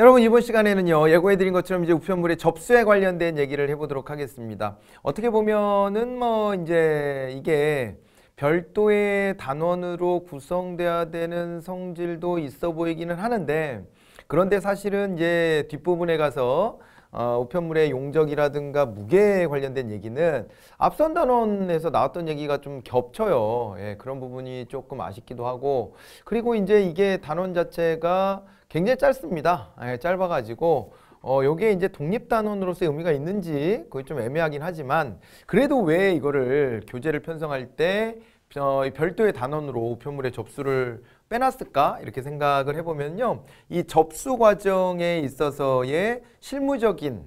여러분 이번 시간에는요 예고해드린 것처럼 이제 우편물의 접수에 관련된 얘기를 해보도록 하겠습니다. 어떻게 보면은 뭐 이제 이게 별도의 단원으로 구성되어야 되는 성질도 있어 보이기는 하는데 그런데 사실은 이제 뒷부분에 가서 어, 우편물의 용적이라든가 무게에 관련된 얘기는 앞선 단원에서 나왔던 얘기가 좀 겹쳐요. 예, 그런 부분이 조금 아쉽기도 하고 그리고 이제 이게 단원 자체가 굉장히 짧습니다. 예, 짧아가지고 어, 요게 이제 독립단원으로서의 의미가 있는지 그게 좀 애매하긴 하지만 그래도 왜 이거를 교재를 편성할 때 어, 별도의 단원으로 우편물의 접수를 빼놨을까 이렇게 생각을 해보면요 이 접수 과정에 있어서의 실무적인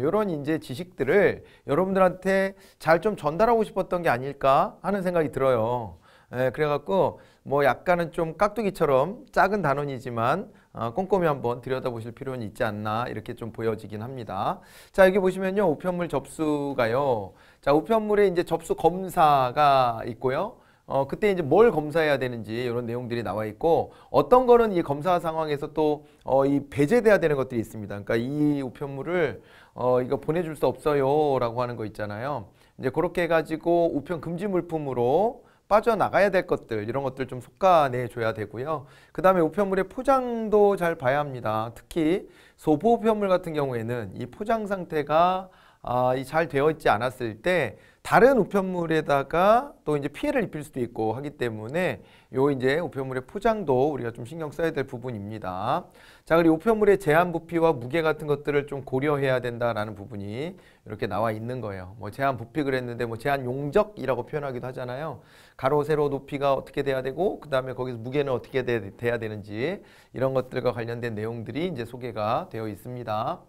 이런 아, 이제 지식들을 여러분들한테 잘 좀 전달하고 싶었던 게 아닐까 하는 생각이 들어요. 예, 그래갖고 뭐 약간은 좀 깍두기처럼 작은 단원이지만 어, 꼼꼼히 한번 들여다보실 필요는 있지 않나 이렇게 좀 보여지긴 합니다. 자 여기 보시면요 우편물 접수가요. 자 우편물에 이제 접수 검사가 있고요. 어, 그때 이제 뭘 검사해야 되는지 이런 내용들이 나와 있고 어떤 거는 이 검사 상황에서 또 어, 이 배제돼야 되는 것들이 있습니다. 그러니까 이 우편물을 어, 이거 보내줄 수 없어요라고 하는 거 있잖아요. 이제 그렇게 해가지고 우편 금지 물품으로 빠져나가야 될 것들 이런 것들 좀 속가내 줘야 되고요. 그 다음에 우편물의 포장도 잘 봐야 합니다. 특히 소보 우편물 같은 경우에는 이 포장 상태가 아, 잘 되어 있지 않았을 때 다른 우편물에다가 또 이제 피해를 입힐 수도 있고 하기 때문에 요 이제 우편물의 포장도 우리가 좀 신경 써야 될 부분입니다. 자, 그리고 우편물의 제한 부피와 무게 같은 것들을 좀 고려해야 된다라는 부분이 이렇게 나와 있는 거예요. 뭐 제한 부피 그랬는데 뭐 제한 용적이라고 표현하기도 하잖아요. 가로, 세로, 높이가 어떻게 돼야 되고 그다음에 거기서 무게는 어떻게 돼, 돼야 되는지 이런 것들과 관련된 내용들이 이제 소개가 되어 있습니다.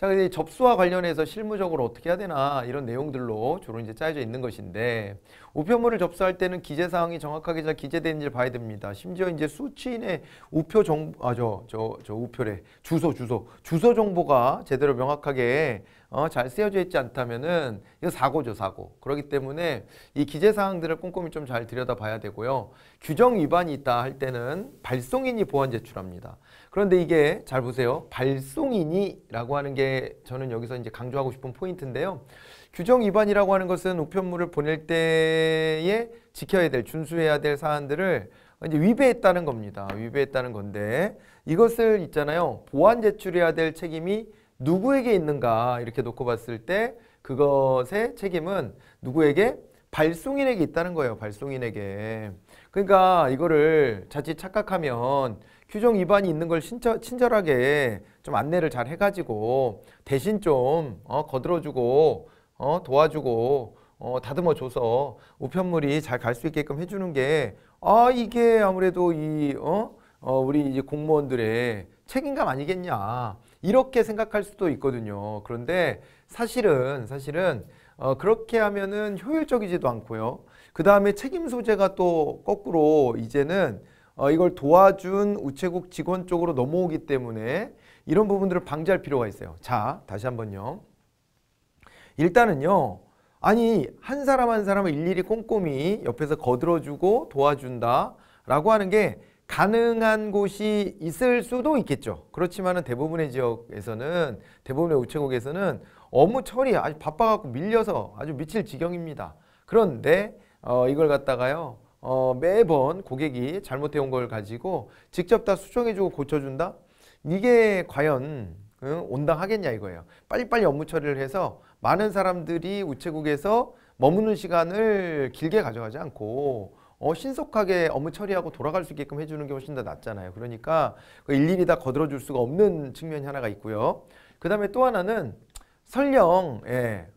자, 그래 접수와 관련해서 실무적으로 어떻게 해야 되나 이런 내용들로 주로 이제 짜여져 있는 것인데 우표물을 접수할 때는 기재 사항이 정확하게 잘 기재되는지를 봐야 됩니다. 심지어 이제 수취인의 우표 정보 아저 저, 저 우표래 주소 주소 주소 정보가 제대로 명확하게 어, 잘 쓰여져 있지 않다면은 이거 사고죠 사고 그렇기 때문에 이 기재사항들을 꼼꼼히 좀 잘 들여다봐야 되고요 규정 위반이 있다 할 때는 발송인이 보완 제출합니다 그런데 이게 잘 보세요 발송인이라고 하는 게 저는 여기서 이제 강조하고 싶은 포인트인데요 규정 위반이라고 하는 것은 우편물을 보낼 때에 지켜야 될 준수해야 될 사안들을 이제 위배했다는 겁니다 위배했다는 건데 이것을 있잖아요 보완 제출해야 될 책임이 누구에게 있는가 이렇게 놓고 봤을 때 그것의 책임은 누구에게 발송인에게 있다는 거예요. 발송인에게. 그러니까 이거를 자칫 착각하면 규정 위반이 있는 걸 친절, 친절하게 좀 안내를 잘 해가지고 대신 좀 어, 거들어주고 어, 도와주고 어, 다듬어줘서 우편물이 잘 갈 수 있게끔 해주는 게 아 이게 아무래도 이 어? 어, 우리 이제 공무원들의 책임감 아니겠냐 이렇게 생각할 수도 있거든요. 그런데 사실은 사실은 어, 그렇게 하면은 효율적이지도 않고요. 그 다음에 책임 소재가 또 거꾸로 이제는 어, 이걸 도와준 우체국 직원 쪽으로 넘어오기 때문에 이런 부분들을 방지할 필요가 있어요. 자, 다시 한번요. 일단은요. 아니 한 사람 한 사람을 일일이 꼼꼼히 옆에서 거들어주고 도와준다 라고 하는 게 가능한 곳이 있을 수도 있겠죠. 그렇지만은 대부분의 지역에서는 대부분의 우체국에서는 업무 처리 아주 바빠갖고 밀려서 아주 미칠 지경입니다. 그런데 어, 이걸 갖다가요 어, 매번 고객이 잘못해온 걸 가지고 직접 다 수정해주고 고쳐준다. 이게 과연 응, 온당하겠냐 이거예요. 빨리빨리 업무 처리를 해서 많은 사람들이 우체국에서 머무는 시간을 길게 가져가지 않고 어, 신속하게 업무 처리하고 돌아갈 수 있게끔 해주는 게 훨씬 더 낫잖아요. 그러니까 그 일일이 다 거들어줄 수가 없는 측면이 하나가 있고요. 그 다음에 또 하나는 설령 예,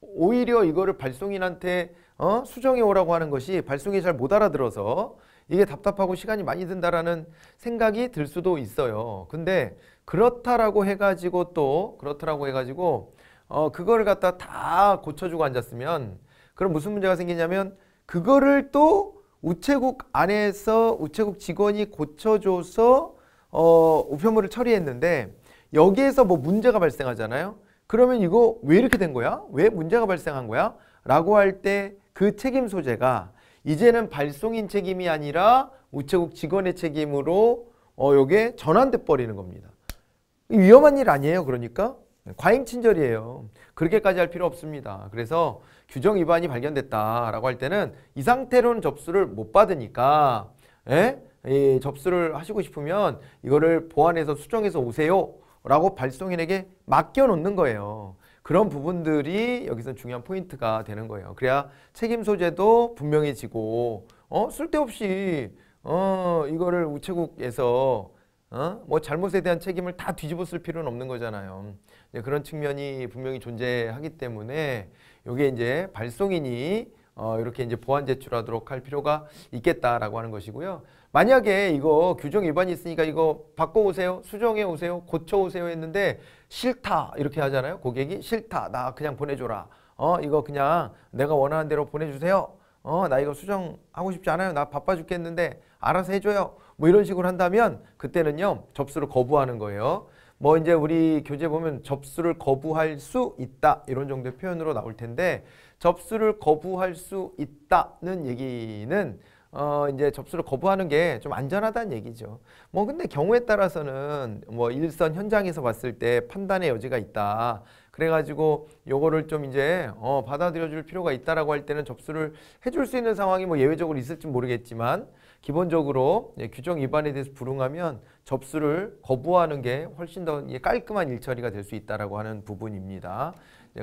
오히려 이거를 발송인한테 어? 수정해 오라고 하는 것이 발송이 잘 못 알아들어서 이게 답답하고 시간이 많이 든다라는 생각이 들 수도 있어요. 근데 그렇다라고 해가지고 또 그렇다라고 해가지고 어, 그걸 갖다 다 고쳐주고 앉았으면 그럼 무슨 문제가 생기냐면 그거를 또 우체국 안에서 우체국 직원이 고쳐줘서 어, 우편물을 처리했는데 여기에서 뭐 문제가 발생하잖아요. 그러면 이거 왜 이렇게 된 거야? 왜 문제가 발생한 거야? 라고 할 때 그 책임 소재가 이제는 발송인 책임이 아니라 우체국 직원의 책임으로 어, 요게 전환돼 버리는 겁니다. 위험한 일 아니에요, 그러니까? 과잉 친절이에요. 그렇게까지 할 필요 없습니다. 그래서 규정 위반이 발견됐다라고 할 때는 이 상태로는 접수를 못 받으니까 에? 예? 이 접수를 하시고 싶으면 이거를 보완해서 수정해서 오세요. 라고 발송인에게 맡겨놓는 거예요. 그런 부분들이 여기서 중요한 포인트가 되는 거예요. 그래야 책임 소재도 분명해지고 어 쓸데없이 어 이거를 우체국에서 어뭐 잘못에 대한 책임을 다 뒤집어 쓸 필요는 없는 거잖아요. 그런 측면이 분명히 존재하기 때문에 여기에 이제 발송인이 어, 이렇게 이제 보안 제출하도록 할 필요가 있겠다라고 하는 것이고요. 만약에 이거 규정 위반이 있으니까 이거 바꿔오세요, 수정해오세요, 고쳐오세요 했는데 싫다 이렇게 하잖아요. 고객이 싫다, 나 그냥 보내줘라. 어, 이거 그냥 내가 원하는 대로 보내주세요. 어, 나 이거 수정하고 싶지 않아요. 나 바빠 죽겠는데 알아서 해줘요. 뭐 이런 식으로 한다면 그때는요, 접수를 거부하는 거예요. 뭐 이제 우리 교재 보면 접수를 거부할 수 있다 이런 정도의 표현으로 나올 텐데 접수를 거부할 수 있다는 얘기는 어 이제 접수를 거부하는 게 좀 안전하다는 얘기죠. 뭐 근데 경우에 따라서는 뭐 일선 현장에서 봤을 때 판단의 여지가 있다. 그래가지고 요거를 좀 이제 어 받아들여 줄 필요가 있다라고 할 때는 접수를 해줄 수 있는 상황이 뭐 예외적으로 있을지 모르겠지만 기본적으로 규정 위반에 대해서 불응하면 접수를 거부하는 게 훨씬 더 깔끔한 일처리가 될 수 있다라고 하는 부분입니다.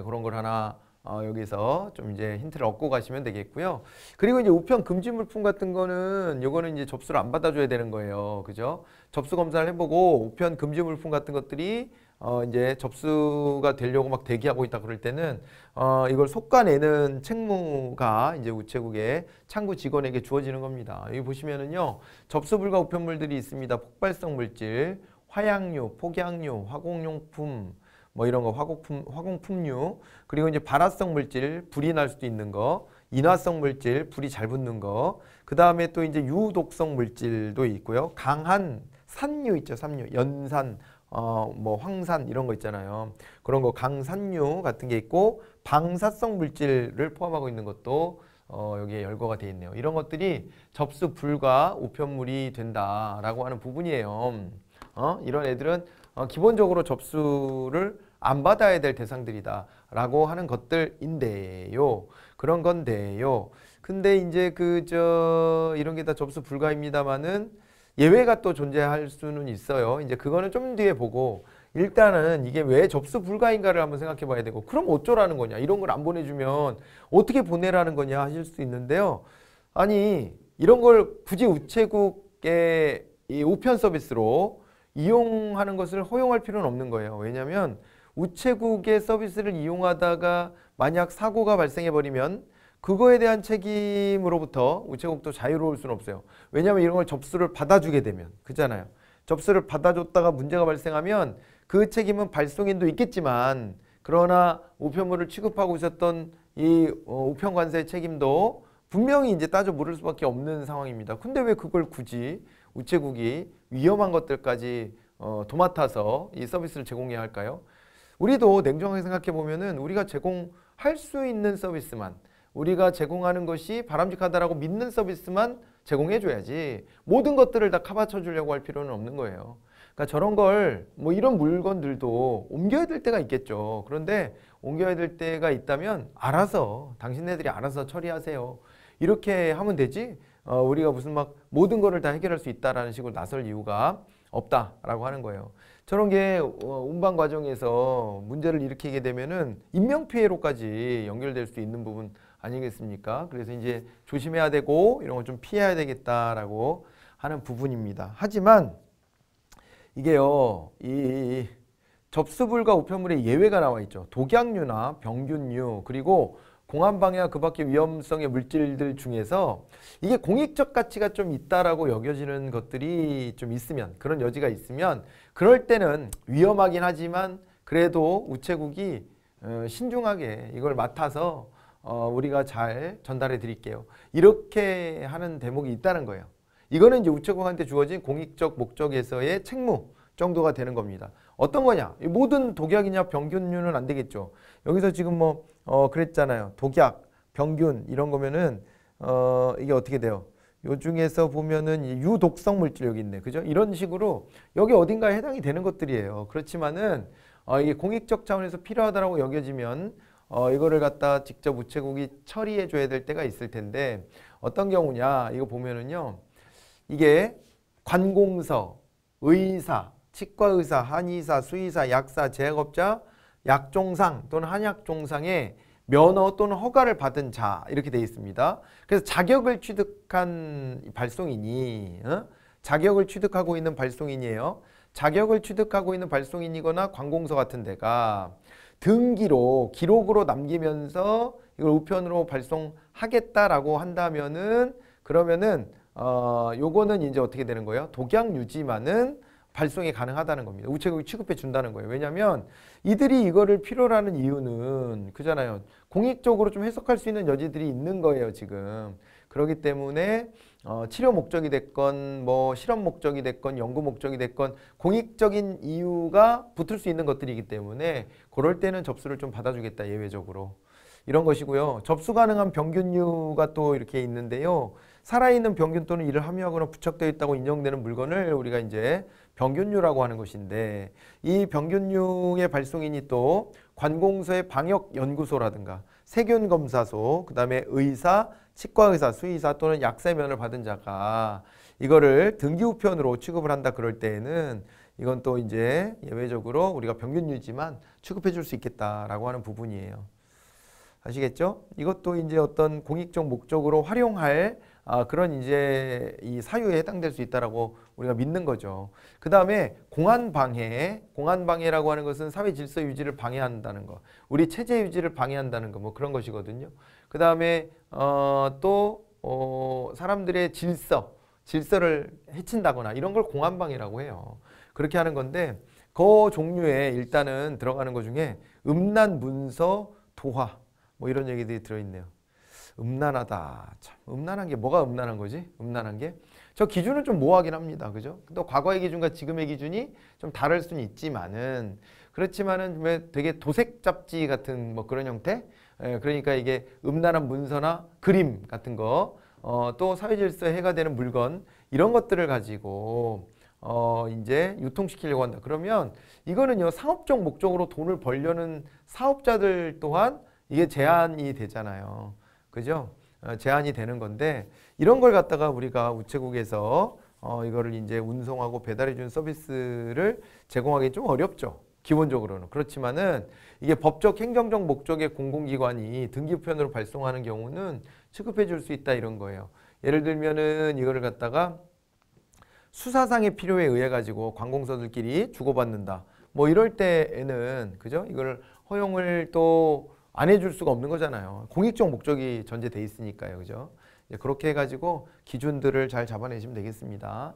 그런 걸 하나 어, 여기서 좀 이제 힌트를 얻고 가시면 되겠고요. 그리고 이제 우편 금지 물품 같은 거는 요거는 이제 접수를 안 받아줘야 되는 거예요. 그죠? 접수 검사를 해보고 우편 금지 물품 같은 것들이 어 이제 접수가 되려고 막 대기하고 있다 그럴 때는 어 이걸 속가내는 책무가 이제 우체국의 창구 직원에게 주어지는 겁니다. 여기 보시면은요. 접수 불가 우편물들이 있습니다. 폭발성 물질, 화약류, 폭약류, 화공용품 뭐 이런 거 화공품 화공품류 그리고 이제 발화성 물질, 불이 날 수도 있는 거 인화성 물질, 불이 잘 붙는 거. 그 다음에 또 이제 유독성 물질도 있고요. 강한 산류 있죠, 산류. 연산, 어, 뭐 황산 이런 거 있잖아요. 그런 거 강산류 같은 게 있고 방사성 물질을 포함하고 있는 것도 어, 여기에 열거가 되어 있네요. 이런 것들이 접수 불가 우편물이 된다라고 하는 부분이에요. 어? 이런 애들은 어, 기본적으로 접수를 안 받아야 될 대상들이다라고 하는 것들인데요. 그런 건데요. 근데 이제 그저 이런 게 다 접수 불가입니다만은 예외가 또 존재할 수는 있어요. 이제 그거는 좀 뒤에 보고 일단은 이게 왜 접수 불가인가를 한번 생각해 봐야 되고 그럼 어쩌라는 거냐 이런 걸 안 보내주면 어떻게 보내라는 거냐 하실 수 있는데요. 아니 이런 걸 굳이 우체국의 이 우편 서비스로 이용하는 것을 허용할 필요는 없는 거예요. 왜냐하면 우체국의 서비스를 이용하다가 만약 사고가 발생해 버리면 그거에 대한 책임으로부터 우체국도 자유로울 수는 없어요. 왜냐하면 이런 걸 접수를 받아주게 되면 그잖아요. 접수를 받아줬다가 문제가 발생하면 그 책임은 발송인도 있겠지만 그러나 우편물을 취급하고 있었던 이 어, 우편관세의 책임도 분명히 이제 따져 물을 수밖에 없는 상황입니다. 근데 왜 그걸 굳이 우체국이 위험한 것들까지 어, 도맡아서 이 서비스를 제공해야 할까요? 우리도 냉정하게 생각해 보면은 우리가 제공할 수 있는 서비스만 우리가 제공하는 것이 바람직하다라고 믿는 서비스만 제공해줘야지 모든 것들을 다 커버 쳐주려고 할 필요는 없는 거예요. 그러니까 저런 걸 뭐 이런 물건들도 옮겨야 될 때가 있겠죠. 그런데 옮겨야 될 때가 있다면 알아서 당신네들이 알아서 처리하세요. 이렇게 하면 되지 어, 우리가 무슨 막 모든 것을 다 해결할 수 있다라는 식으로 나설 이유가 없다라고 하는 거예요. 저런 게 어, 운반 과정에서 문제를 일으키게 되면은 인명피해로까지 연결될 수 있는 부분 아니겠습니까? 그래서 이제 조심해야 되고 이런 걸 좀 피해야 되겠다라고 하는 부분입니다. 하지만 이게요. 이 접수불과 우편물에 예외가 나와 있죠. 독약류나 병균류 그리고 공안방해와 그 밖의 위험성의 물질들 중에서 이게 공익적 가치가 좀 있다라고 여겨지는 것들이 좀 있으면 그런 여지가 있으면 그럴 때는 위험하긴 하지만 그래도 우체국이 어, 신중하게 이걸 맡아서 어, 우리가 잘 전달해 드릴게요. 이렇게 하는 대목이 있다는 거예요. 이거는 이제 우체국한테 주어진 공익적 목적에서의 책무 정도가 되는 겁니다. 어떤 거냐? 모든 독약이냐 병균류는 안 되겠죠. 여기서 지금 뭐 어, 그랬잖아요. 독약, 병균 이런 거면은 어, 이게 어떻게 돼요? 요 중에서 보면은 유독성 물질 여기 있네. 그죠? 이런 식으로 여기 어딘가에 해당이 되는 것들이에요. 그렇지만은 어, 이게 공익적 차원에서 필요하다라고 여겨지면 어, 이거를 갖다 직접 우체국이 처리해 줘야 될 때가 있을 텐데 어떤 경우냐 이거 보면은요 이게 관공서, 의사, 치과의사, 한의사, 수의사, 약사, 제약업자, 약종상 또는 한약종상의 면허 또는 허가를 받은 자 이렇게 되어 있습니다. 그래서 자격을 취득한 발송인이 어? 자격을 취득하고 있는 발송인이에요. 자격을 취득하고 있는 발송인이거나 관공서 같은 데가 등기로 기록으로 남기면서 이걸 우편으로 발송하겠다라고 한다면은 그러면은 어 요거는 이제 어떻게 되는 거예요? 독약 유지만은 발송이 가능하다는 겁니다. 우체국이 취급해 준다는 거예요. 왜냐하면 이들이 이거를 필요로 하는 이유는 그잖아요. 공익적으로 좀 해석할 수 있는 여지들이 있는 거예요. 지금 그렇기 때문에 어, 치료 목적이 됐건 뭐 실험 목적이 됐건 연구 목적이 됐건 공익적인 이유가 붙을 수 있는 것들이기 때문에 그럴 때는 접수를 좀 받아주겠다 예외적으로 이런 것이고요. 접수 가능한 병균류가 또 이렇게 있는데요. 살아있는 병균 또는 이를 함유하거나 부착되어 있다고 인정되는 물건을 우리가 이제 병균류라고 하는 것인데 이 병균류의 발송인이 또 관공서의 방역연구소라든가 세균검사소, 그 다음에 의사, 치과의사, 수의사 또는 약세면을 받은 자가 이거를 등기우편으로 취급을 한다 그럴 때에는 이건 또 이제 예외적으로 우리가 병균 유지만 취급해 줄 수 있겠다라고 하는 부분이에요. 아시겠죠? 이것도 이제 어떤 공익적 목적으로 활용할 아, 그런 이제 이 사유에 해당될 수 있다라고 우리가 믿는 거죠. 그 다음에 공안 방해, 공안 방해라고 하는 것은 사회 질서 유지를 방해한다는 거, 우리 체제 유지를 방해한다는 거, 뭐 그런 것이거든요. 그 다음에 어, 또 어, 사람들의 질서, 질서를 해친다거나 이런 걸 공안 방해라고 해요. 그렇게 하는 건데 그 종류에 일단은 들어가는 것 중에 음란 문서 도화 뭐 이런 얘기들이 들어있네요. 음란하다. 참 음란한 게 뭐가 음란한 거지? 음란한 게저 기준은 좀 모호하긴 합니다. 그죠? 또 과거의 기준과 지금의 기준이 좀 다를 수는 있지만은 그렇지만은 왜 되게 도색 잡지 같은 뭐 그런 형태? 예, 그러니까 이게 음란한 문서나 그림 같은 거, 어, 또 사회질서에 해가 되는 물건 이런 것들을 가지고 어, 이제 유통시키려고 한다. 그러면 이거는요, 상업적 목적으로 돈을 벌려는 사업자들 또한 이게 제한이 되잖아요. 그죠? 어, 제한이 되는 건데 이런 걸 갖다가 우리가 우체국에서 어, 이거를 이제 운송하고 배달해 준 서비스를 제공하기 좀 어렵죠. 기본적으로는 그렇지만은 이게 법적 행정적 목적의 공공기관이 등기편으로 발송하는 경우는 취급해 줄 수 있다 이런 거예요. 예를 들면은 이거를 갖다가 수사상의 필요에 의해 가지고 관공서들끼리 주고받는다. 뭐 이럴 때에는 그죠? 이걸 허용을 또안 해줄 수가 없는 거잖아요. 공익적 목적이 전제돼 있으니까요. 그죠? 그렇게 해가지고 기준들을 잘 잡아내시면 되겠습니다.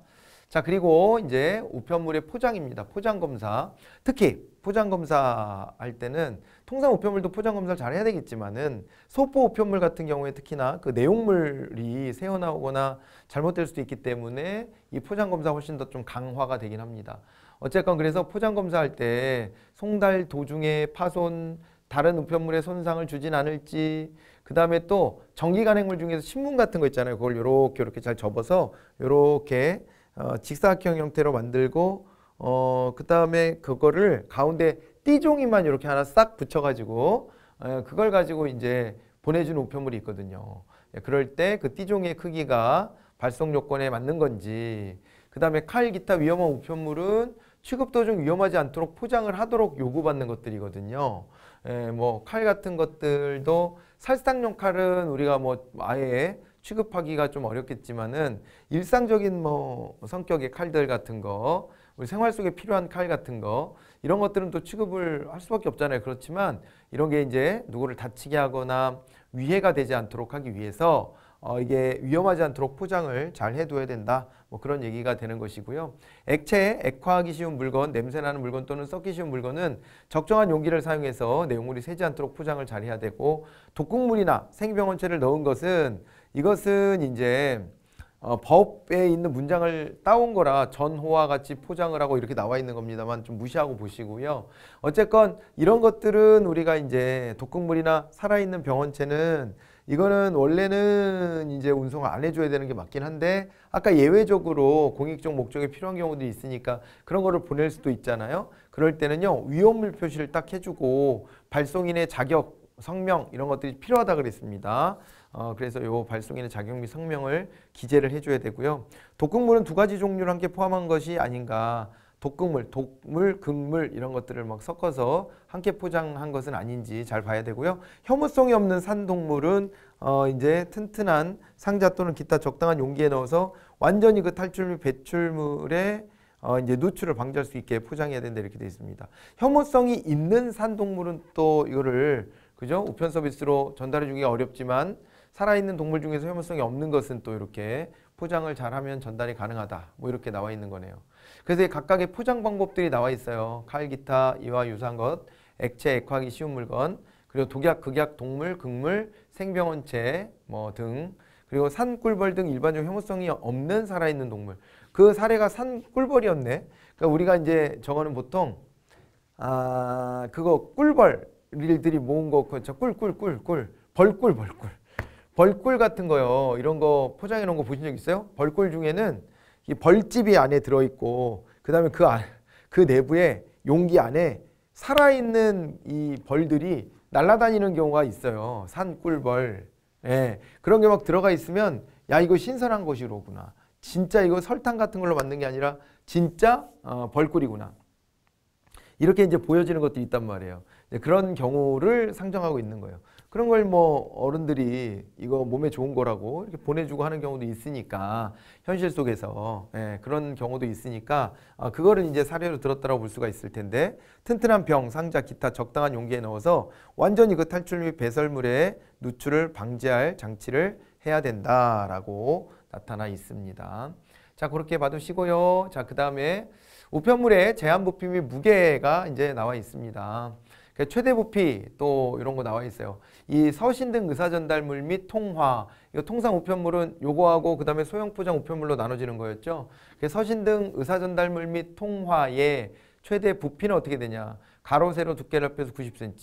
자 그리고 이제 우편물의 포장입니다. 포장검사 특히 포장검사 할 때는 통상 우편물도 포장검사를 잘 해야 되겠지만은 소포 우편물 같은 경우에 특히나 그 내용물이 새어나오거나 잘못될 수도 있기 때문에 이 포장검사 훨씬 더 좀 강화가 되긴 합니다. 어쨌건 그래서 포장검사 할 때 송달 도중에 파손 다른 우편물에 손상을 주진 않을지 그 다음에 또 전기간행물 중에서 신문 같은 거 있잖아요. 그걸 요렇게 요렇게 잘 접어서 요렇게 어, 직사각형 형태로 만들고 어, 그 다음에 그거를 가운데 띠종이만 이렇게 하나 싹 붙여가지고 에, 어, 그걸 가지고 이제 보내준 우편물이 있거든요. 예, 그럴 때 그 띠종의 크기가 발송 요건에 맞는 건지 그 다음에 칼, 기타 위험한 우편물은 취급 도중 위험하지 않도록 포장을 하도록 요구받는 것들이거든요. 예, 뭐 칼 같은 것들도 살상용 칼은 우리가 뭐 아예 취급하기가 좀 어렵겠지만은 일상적인 뭐 성격의 칼들 같은 거 우리 생활 속에 필요한 칼 같은 거 이런 것들은 또 취급을 할 수밖에 없잖아요. 그렇지만 이런 게 이제 누구를 다치게 하거나 위해가 되지 않도록 하기 위해서 어, 이게 위험하지 않도록 포장을 잘 해둬야 된다. 뭐 그런 얘기가 되는 것이고요. 액체, 액화하기 쉬운 물건, 냄새나는 물건 또는 썩기 쉬운 물건은 적정한 용기를 사용해서 내용물이 새지 않도록 포장을 잘 해야 되고 독극물이나 생병원체를 넣은 것은 이것은 이제 어, 법에 있는 문장을 따온 거라 전호와 같이 포장을 하고 이렇게 나와 있는 겁니다만 좀 무시하고 보시고요. 어쨌건 이런 것들은 우리가 이제 독극물이나 살아있는 병원체는 이거는 원래는 이제 운송을 안 해줘야 되는 게 맞긴 한데 아까 예외적으로 공익적 목적이 필요한 경우도 있으니까 그런 거를 보낼 수도 있잖아요. 그럴 때는요. 위험물 표시를 딱 해주고 발송인의 자격, 성명 이런 것들이 필요하다 그랬습니다. 어, 그래서 요 발송인의 자격 및 성명을 기재를 해줘야 되고요. 독극물은 두 가지 종류를 함께 포함한 것이 아닌가 독극물, 독물, 극물 이런 것들을 막 섞어서 함께 포장한 것은 아닌지 잘 봐야 되고요. 혐오성이 없는 산동물은 어 이제 튼튼한 상자 또는 기타 적당한 용기에 넣어서 완전히 그 탈출물 배출물에 어 이제 노출을 방지할 수 있게 포장해야 된다 이렇게 되어 있습니다. 혐오성이 있는 산동물은 또 이거를 그죠? 우편 서비스로 전달해 주기가 어렵지만 살아있는 동물 중에서 혐오성이 없는 것은 또 이렇게 포장을 잘하면 전달이 가능하다. 뭐 이렇게 나와 있는 거네요. 그래서 각각의 포장 방법들이 나와 있어요. 칼, 기타, 이와 유사한 것, 액체, 액화하기 쉬운 물건, 그리고 독약, 극약, 동물, 극물, 생병원체 뭐 등 그리고 산 꿀벌 등 일반적 혐오성이 없는 살아있는 동물 그 사례가 산 꿀벌이었네 그러니까 우리가 이제 저거는 보통 아 그거 꿀벌 들이 모은 거 그렇죠 꿀꿀꿀꿀 벌꿀 벌꿀 벌꿀 같은 거요 이런 거 포장해 놓은 거 보신 적 있어요? 벌꿀 중에는 이 벌집이 안에 들어있고 그다음에 그, 아, 그 내부에 용기 안에 살아있는 이 벌들이 날아다니는 경우가 있어요. 산꿀벌. 예. 그런 게 막 들어가 있으면 야 이거 신선한 것이로구나. 진짜 이거 설탕 같은 걸로 만든 게 아니라 진짜 어, 벌꿀이구나. 이렇게 이제 보여지는 것도 있단 말이에요. 그런 경우를 상정하고 있는 거예요. 그런 걸 뭐 어른들이 이거 몸에 좋은 거라고 이렇게 보내주고 하는 경우도 있으니까 현실 속에서 예, 그런 경우도 있으니까 아, 그거를 이제 사례로 들었다고 볼 수가 있을 텐데 튼튼한 병, 상자, 기타 적당한 용기에 넣어서 완전히 그 탈출 및 배설물의 누출을 방지할 장치를 해야 된다라고 나타나 있습니다. 자 그렇게 봐두시고요. 자그 다음에 우편물의 제한 부피 및 무게가 이제 나와 있습니다. 그러니까 최대 부피 또 이런 거 나와 있어요. 이 서신 등 의사 전달물 및 통화 이 통상 우편물은 요거하고 그 다음에 소형 포장 우편물로 나눠지는 거였죠. 그 서신 등 의사 전달물 및 통화의 최대 부피는 어떻게 되냐. 가로 세로 두께를 합해서 90cm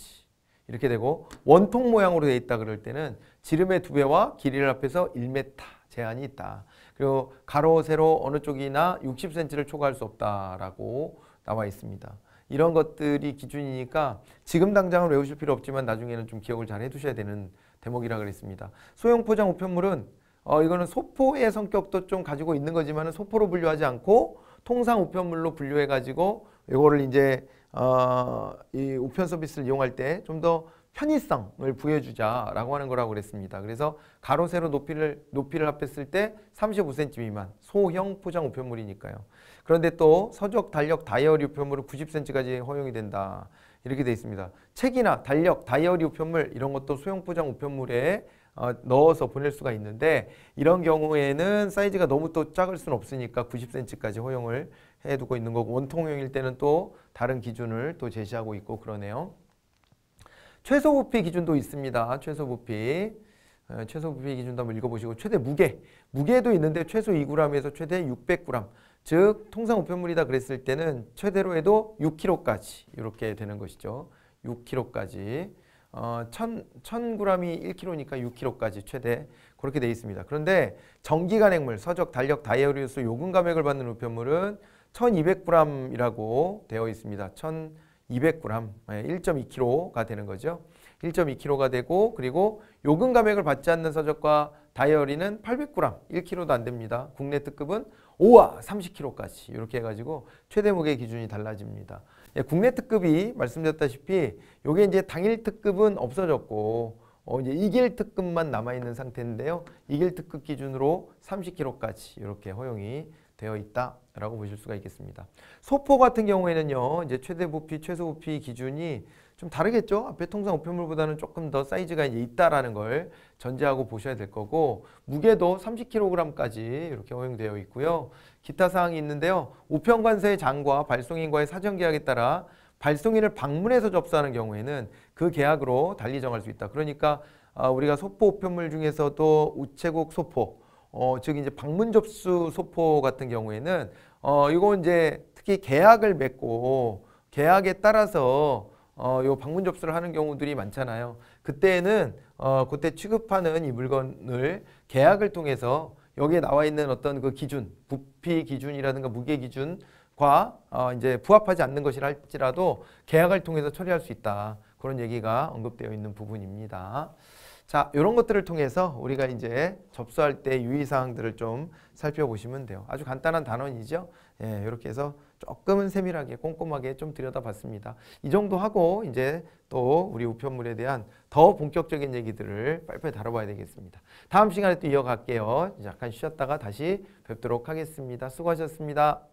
이렇게 되고 원통 모양으로 돼 있다 그럴 때는 지름의 두 배와 길이를 합해서 1m 제한이 있다. 그리고 가로 세로 어느 쪽이나 60cm를 초과할 수 없다라고 나와 있습니다. 이런 것들이 기준이니까 지금 당장은 외우실 필요 없지만 나중에는 좀 기억을 잘 해두셔야 되는 대목이라 그랬습니다. 소형 포장 우편물은 어, 이거는 소포의 성격도 좀 가지고 있는 거지만 소포로 분류하지 않고 통상 우편물로 분류해가지고 이거를 이제 어, 이 우편 서비스를 이용할 때 좀 더 편의성을 부여주자라고 하는 거라고 그랬습니다. 그래서 가로 세로 높이를 높이를 합했을 때 35cm 미만 소형 포장 우편물이니까요. 그런데 또 서적, 달력, 다이어리 우편물은 90cm까지 허용이 된다. 이렇게 돼 있습니다. 책이나 달력, 다이어리 우편물 이런 것도 소형 포장 우편물에 어, 넣어서 보낼 수가 있는데 이런 경우에는 사이즈가 너무 또 작을 수는 없으니까 90cm까지 허용을 해두고 있는 거고 원통형일 때는 또 다른 기준을 또 제시하고 있고 그러네요. 최소 부피 기준도 있습니다. 최소 부피. 어, 최소 부피 기준도 한번 읽어보시고 최대 무게. 무게도 있는데 최소 2g에서 최대 600g. 즉 통상 우편물이다 그랬을 때는 최대로 해도 6kg까지 이렇게 되는 것이죠. 6kg까지 어, 1000g이 1kg니까 6kg까지 최대 그렇게 되어 있습니다. 그런데 정기간행물, 서적, 달력, 다이어리우스, 요금 감액을 받는 우편물은 1200g이라고 되어 있습니다. 1200g, 1.2kg가 예, 되는 거죠. 1.2kg가 되고 그리고 요금 감액을 받지 않는 서적과 다이어리는 800g, 1kg도 안 됩니다. 국내 특급은 5와 30kg까지 이렇게 해가지고 최대 무게 기준이 달라집니다. 예, 국내 특급이 말씀드렸다시피 이게 이제 당일 특급은 없어졌고 어, 이제 이길 특급만 남아있는 상태인데요. 이길 특급 기준으로 30kg까지 이렇게 허용이 되어 있다라고 보실 수가 있겠습니다. 소포 같은 경우에는요, 이제 최대 부피, 최소 부피 기준이 좀 다르겠죠? 앞에 통상 우편물보다는 조금 더 사이즈가 이제 있다라는 걸 전제하고 보셔야 될 거고 무게도 30kg까지 이렇게 허용되어 있고요. 기타 사항이 있는데요. 우편관세의 장과 발송인과의 사전 계약에 따라 발송인을 방문해서 접수하는 경우에는 그 계약으로 달리 정할 수 있다. 그러니까 아, 우리가 소포 우편물 중에서도 우체국 소포, 어, 즉 이제 방문 접수 소포 같은 경우에는 어, 이건 이제 특히 계약을 맺고 계약에 따라서 어, 요 방문 접수를 하는 경우들이 많잖아요. 그때는 어, 그때 취급하는 이 물건을 계약을 통해서 여기에 나와 있는 어떤 그 기준, 부피 기준이라든가 무게 기준과 어, 이제 부합하지 않는 것이라 할지라도 계약을 통해서 처리할 수 있다. 그런 얘기가 언급되어 있는 부분입니다. 자, 이런 것들을 통해서 우리가 이제 접수할 때 유의사항들을 좀 살펴보시면 돼요. 아주 간단한 단원이죠. 예, 이렇게 해서 조금은 세밀하게 꼼꼼하게 좀 들여다봤습니다. 이 정도 하고 이제 또 우리 우편물에 대한 더 본격적인 얘기들을 빨리빨리 다뤄봐야 되겠습니다. 다음 시간에 또 이어갈게요. 잠깐 쉬었다가 다시 뵙도록 하겠습니다. 수고하셨습니다.